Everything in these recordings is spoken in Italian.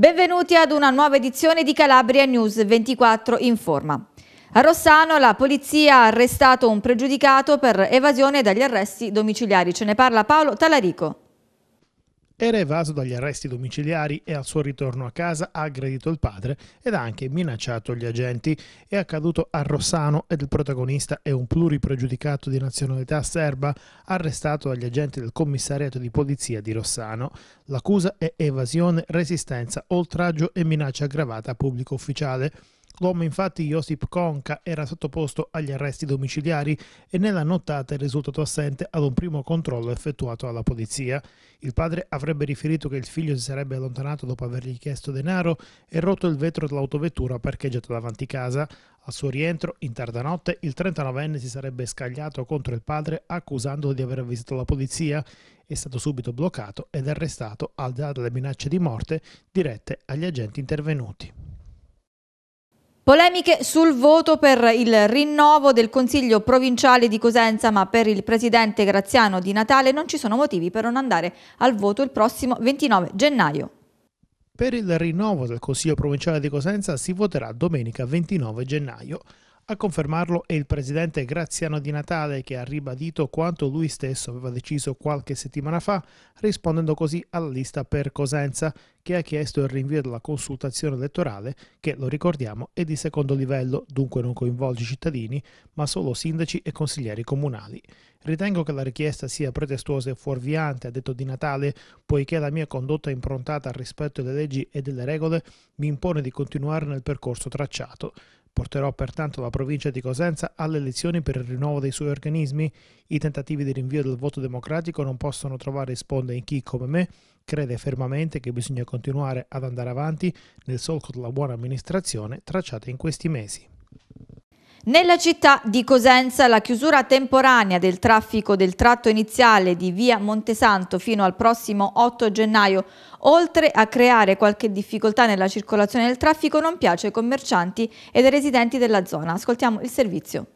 Benvenuti ad una nuova edizione di Calabria News 24 Informa. A Rossano la polizia ha arrestato un pregiudicato per evasione dagli arresti domiciliari. Ce ne parla Paolo Talarico. Era evaso dagli arresti domiciliari e al suo ritorno a casa ha aggredito il padre ed ha anche minacciato gli agenti. È accaduto a Rossano ed il protagonista è un pluripregiudicato di nazionalità serba arrestato dagli agenti del commissariato di polizia di Rossano. L'accusa è evasione, resistenza, oltraggio e minaccia aggravata a pubblico ufficiale. L'uomo infatti Josip Konka era sottoposto agli arresti domiciliari e nella nottata è risultato assente ad un primo controllo effettuato alla polizia. Il padre avrebbe riferito che il figlio si sarebbe allontanato dopo avergli chiesto denaro e rotto il vetro dell'autovettura parcheggiata davanti casa. Al suo rientro, in tarda notte, il 39enne si sarebbe scagliato contro il padre accusandolo di aver avvisato la polizia. È stato subito bloccato ed arrestato al di là delle minacce di morte dirette agli agenti intervenuti. Polemiche sul voto per il rinnovo del Consiglio provinciale di Cosenza, ma per il presidente Graziano di Natale non ci sono motivi per non andare al voto il prossimo 29 gennaio. Per il rinnovo del Consiglio provinciale di Cosenza si voterà domenica 29 gennaio. A confermarlo è il presidente Graziano Di Natale che ha ribadito quanto lui stesso aveva deciso qualche settimana fa, rispondendo così alla lista per Cosenza, che ha chiesto il rinvio della consultazione elettorale, che lo ricordiamo è di secondo livello, dunque non coinvolge cittadini, ma solo sindaci e consiglieri comunali. Ritengo che la richiesta sia pretestuosa e fuorviante, ha detto Di Natale, poiché la mia condotta improntata al rispetto delle leggi e delle regole mi impone di continuare nel percorso tracciato. Porterò pertanto la provincia di Cosenza alle elezioni per il rinnovo dei suoi organismi. I tentativi di rinvio del voto democratico non possono trovare risponde in chi, come me, crede fermamente che bisogna continuare ad andare avanti nel solco della buona amministrazione tracciata in questi mesi. Nella città di Cosenza la chiusura temporanea del traffico del tratto iniziale di via Montesanto fino al prossimo 8 gennaio, oltre a creare qualche difficoltà nella circolazione del traffico, non piace ai commercianti ed ai residenti della zona. Ascoltiamo il servizio.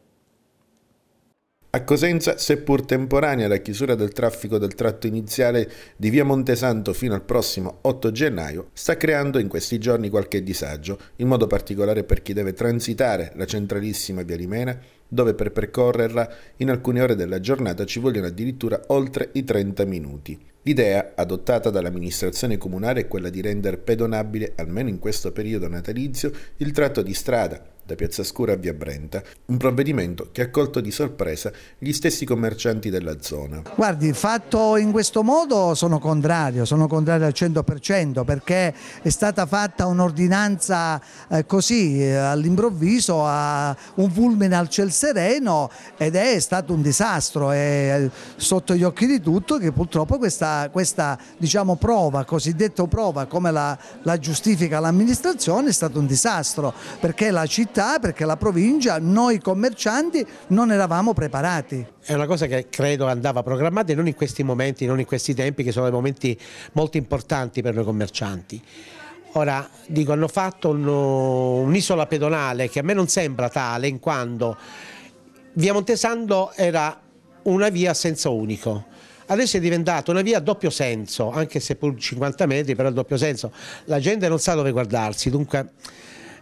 A Cosenza, seppur temporanea la chiusura del traffico del tratto iniziale di via Montesanto fino al prossimo 8 gennaio, sta creando in questi giorni qualche disagio, in modo particolare per chi deve transitare la centralissima via Limena, dove per percorrerla in alcune ore della giornata ci vogliono addirittura oltre i 30 minuti. L'idea adottata dall'amministrazione comunale è quella di rendere pedonabile, almeno in questo periodo natalizio, il tratto di strada da Piazza Scura a Via Brenta, un provvedimento che ha colto di sorpresa gli stessi commercianti della zona. Guardi, fatto in questo modo sono contrario, sono contrario al 100% perché è stata fatta un'ordinanza eh, così eh, all'improvviso un fulmine al ciel sereno ed è stato un disastro, è sotto gli occhi di tutto che purtroppo questa, questa diciamo, prova, cosiddetta prova come la, la giustifica l'amministrazione è stato un disastro perché la città città, perché la provincia, noi commercianti non eravamo preparati. È una cosa che credo andava programmata e non in questi momenti, non in questi tempi che sono dei momenti molto importanti per noi commercianti. Ora, dico, hanno fatto un'isola un pedonale che a me non sembra tale in quanto via Montesando era una via a senso unico. Adesso è diventata una via a doppio senso, anche se pur 50 metri, però a doppio senso. La gente non sa dove guardarsi, dunque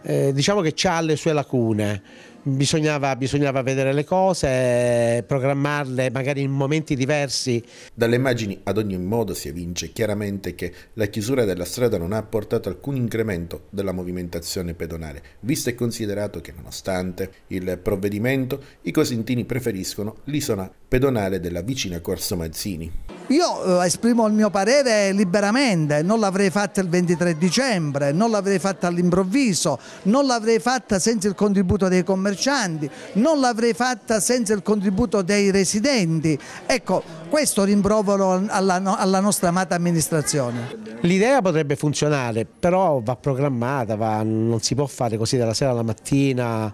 eh, diciamo che ha le sue lacune. Bisognava, bisognava, vedere le cose, programmarle magari in momenti diversi. Dalle immagini ad ogni modo si evince chiaramente che la chiusura della strada non ha portato alcun incremento della movimentazione pedonale, visto e considerato che nonostante il provvedimento i cosentini preferiscono l'isola pedonale della vicina Corso Mazzini. Io eh, esprimo il mio parere liberamente, non l'avrei fatta il 23 dicembre, non l'avrei fatta all'improvviso, non l'avrei fatta senza il contributo dei commercianti, non l'avrei fatta senza il contributo dei residenti. Ecco, questo rimprovero alla, alla nostra amata amministrazione. L'idea potrebbe funzionare, però va programmata, va, non si può fare così dalla sera alla mattina,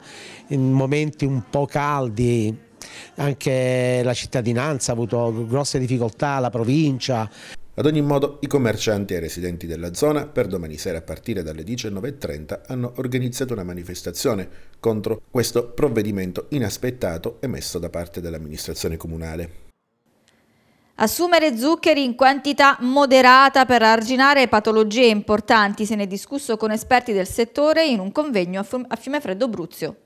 in momenti un po' caldi anche la cittadinanza ha avuto grosse difficoltà, la provincia. Ad ogni modo, i commercianti e i residenti della zona per domani sera a partire dalle 19.30 hanno organizzato una manifestazione contro questo provvedimento inaspettato emesso da parte dell'amministrazione comunale. Assumere zuccheri in quantità moderata per arginare patologie importanti se ne è discusso con esperti del settore in un convegno a Fiumefreddo Bruzio.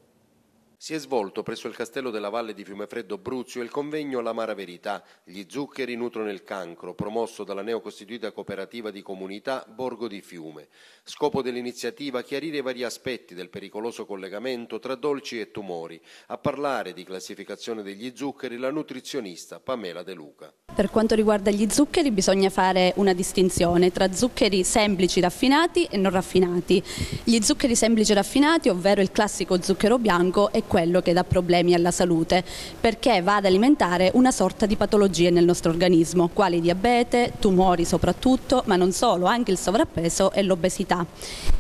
Si è svolto presso il castello della Valle di Fiumefreddo Bruzio il convegno Mara verità, gli zuccheri nutrono il cancro, promosso dalla neocostituita cooperativa di comunità Borgo di Fiume. Scopo dell'iniziativa chiarire i vari aspetti del pericoloso collegamento tra dolci e tumori. A parlare di classificazione degli zuccheri la nutrizionista Pamela De Luca. Per quanto riguarda gli zuccheri bisogna fare una distinzione tra zuccheri semplici raffinati e non raffinati. Gli zuccheri semplici raffinati, ovvero il classico zucchero bianco, è quello che dà problemi alla salute, perché va ad alimentare una sorta di patologie nel nostro organismo, quali diabete, tumori soprattutto, ma non solo, anche il sovrappeso e l'obesità.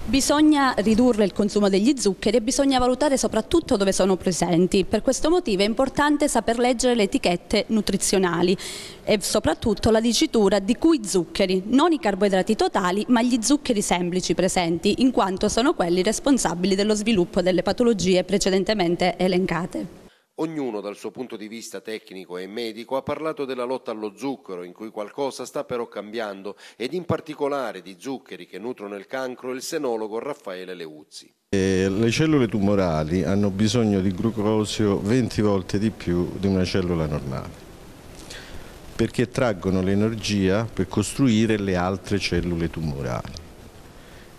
Bisogna ridurre il consumo degli zuccheri e bisogna valutare soprattutto dove sono presenti. Per questo motivo è importante saper leggere le etichette nutrizionali e soprattutto la dicitura di cui zuccheri, non i carboidrati totali ma gli zuccheri semplici presenti in quanto sono quelli responsabili dello sviluppo delle patologie precedentemente elencate. Ognuno dal suo punto di vista tecnico e medico ha parlato della lotta allo zucchero in cui qualcosa sta però cambiando ed in particolare di zuccheri che nutrono il cancro il senologo Raffaele Leuzzi. Eh, le cellule tumorali hanno bisogno di glucosio 20 volte di più di una cellula normale perché traggono l'energia per costruire le altre cellule tumorali.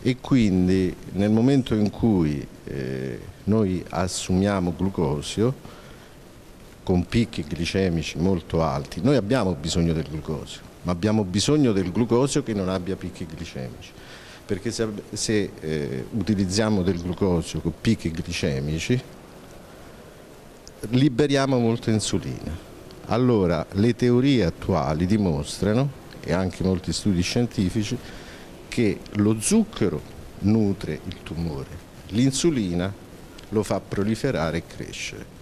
E quindi nel momento in cui eh, noi assumiamo glucosio, con picchi glicemici molto alti, noi abbiamo bisogno del glucosio, ma abbiamo bisogno del glucosio che non abbia picchi glicemici, perché se, se eh, utilizziamo del glucosio con picchi glicemici liberiamo molta insulina allora, le teorie attuali dimostrano, e anche molti studi scientifici, che lo zucchero nutre il tumore, l'insulina lo fa proliferare e crescere.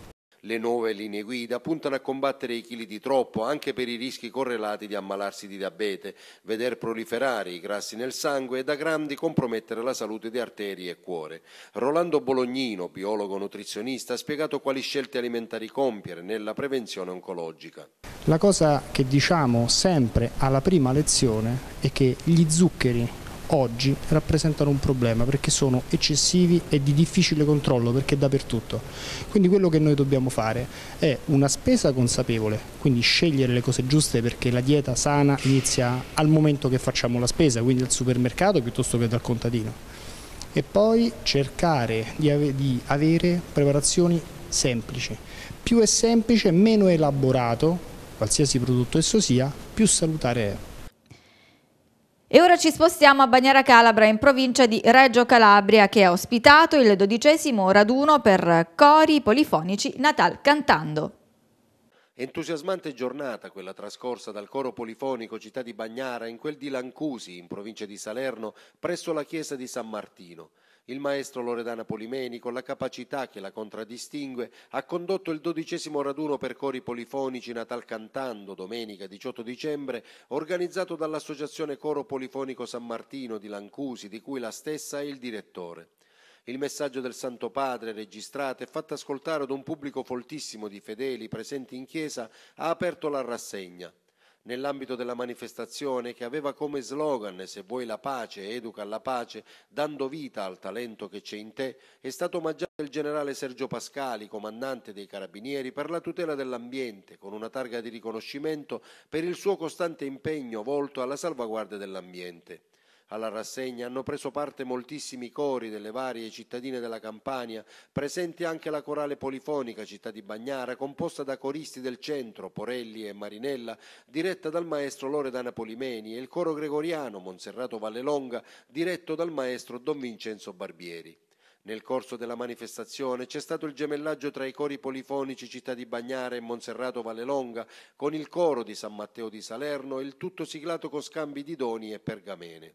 Le nuove linee guida puntano a combattere i chili di troppo anche per i rischi correlati di ammalarsi di diabete, veder proliferare i grassi nel sangue e da grandi compromettere la salute di arterie e cuore. Rolando Bolognino, biologo nutrizionista, ha spiegato quali scelte alimentari compiere nella prevenzione oncologica. La cosa che diciamo sempre alla prima lezione è che gli zuccheri oggi rappresentano un problema perché sono eccessivi e di difficile controllo perché è dappertutto. Quindi quello che noi dobbiamo fare è una spesa consapevole, quindi scegliere le cose giuste perché la dieta sana inizia al momento che facciamo la spesa, quindi al supermercato piuttosto che dal contadino. E poi cercare di avere preparazioni semplici. Più è semplice, meno elaborato, qualsiasi prodotto esso sia, più salutare è. E ora ci spostiamo a Bagnara Calabra in provincia di Reggio Calabria che ha ospitato il dodicesimo raduno per cori polifonici Natal Cantando. Entusiasmante giornata quella trascorsa dal coro polifonico Città di Bagnara in quel di Lancusi in provincia di Salerno presso la chiesa di San Martino. Il maestro Loredana Polimeni, con la capacità che la contraddistingue, ha condotto il dodicesimo raduno per cori polifonici Natal Cantando domenica 18 dicembre, organizzato dall'Associazione Coro Polifonico San Martino di Lancusi, di cui la stessa è il direttore. Il messaggio del Santo Padre, registrato e fatto ascoltare ad un pubblico foltissimo di fedeli presenti in chiesa, ha aperto la rassegna nell'ambito della manifestazione che aveva come slogan Se vuoi la pace, educa alla pace, dando vita al talento che c'è in te, è stato omaggiato il generale Sergio Pascali, comandante dei Carabinieri, per la tutela dell'ambiente, con una targa di riconoscimento per il suo costante impegno volto alla salvaguardia dell'ambiente. Alla rassegna hanno preso parte moltissimi cori delle varie cittadine della Campania, presenti anche la corale polifonica Città di Bagnara, composta da coristi del centro, Porelli e Marinella, diretta dal maestro Loredana Polimeni, e il coro gregoriano Monserrato Vallelonga, diretto dal maestro Don Vincenzo Barbieri. Nel corso della manifestazione c'è stato il gemellaggio tra i cori polifonici Città di Bagnara e Monserrato Vallelonga con il coro di San Matteo di Salerno, il tutto siglato con scambi di doni e pergamene.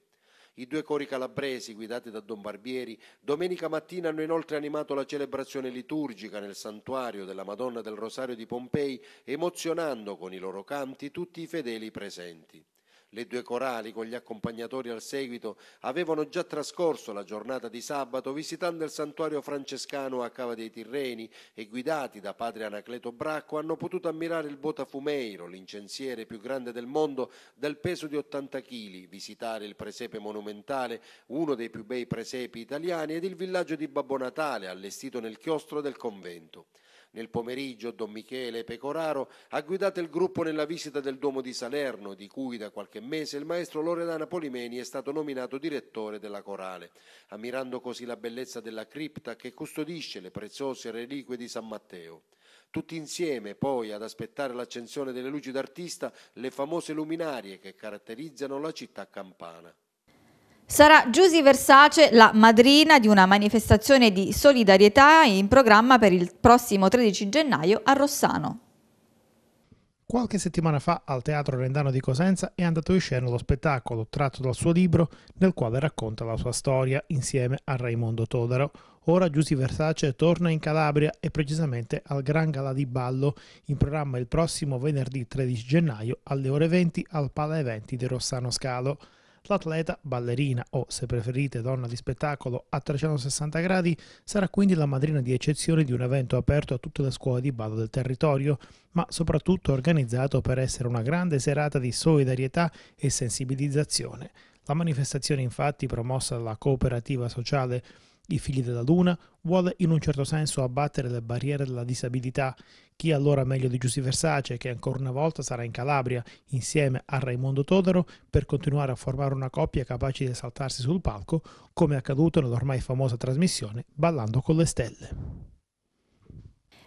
I due cori calabresi, guidati da Don Barbieri, domenica mattina hanno inoltre animato la celebrazione liturgica nel santuario della Madonna del Rosario di Pompei, emozionando con i loro canti tutti i fedeli presenti. Le due corali, con gli accompagnatori al seguito, avevano già trascorso la giornata di sabato visitando il santuario francescano a Cava dei Tirreni e guidati da padre Anacleto Bracco hanno potuto ammirare il Botafumeiro, l'incensiere più grande del mondo dal peso di 80 kg, visitare il presepe monumentale, uno dei più bei presepi italiani ed il villaggio di Babbo Natale allestito nel chiostro del convento. Nel pomeriggio Don Michele Pecoraro ha guidato il gruppo nella visita del Duomo di Salerno, di cui da qualche mese il maestro Loredana Polimeni è stato nominato direttore della corale, ammirando così la bellezza della cripta che custodisce le preziose reliquie di San Matteo. Tutti insieme, poi, ad aspettare l'accensione delle luci d'artista, le famose luminarie che caratterizzano la città campana. Sarà Giusy Versace la madrina di una manifestazione di solidarietà in programma per il prossimo 13 gennaio a Rossano. Qualche settimana fa al Teatro Rendano di Cosenza è andato in scena lo spettacolo tratto dal suo libro nel quale racconta la sua storia insieme a Raimondo Todaro. Ora Giusy Versace torna in Calabria e precisamente al Gran Gala di Ballo in programma il prossimo venerdì 13 gennaio alle ore 20 al Pala Eventi di Rossano Scalo. L'atleta, ballerina o, se preferite, donna di spettacolo a 360 gradi, sarà quindi la madrina di eccezione di un evento aperto a tutte le scuole di ballo del territorio, ma soprattutto organizzato per essere una grande serata di solidarietà e sensibilizzazione. La manifestazione infatti promossa dalla cooperativa sociale i figli della Luna, vuole in un certo senso abbattere le barriere della disabilità. Chi allora meglio di Giussi Versace, che ancora una volta sarà in Calabria insieme a Raimondo Todaro per continuare a formare una coppia capace di saltarsi sul palco, come è accaduto nell'ormai famosa trasmissione Ballando con le stelle.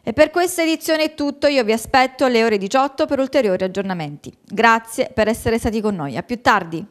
E per questa edizione è tutto, io vi aspetto alle ore 18 per ulteriori aggiornamenti. Grazie per essere stati con noi, a più tardi!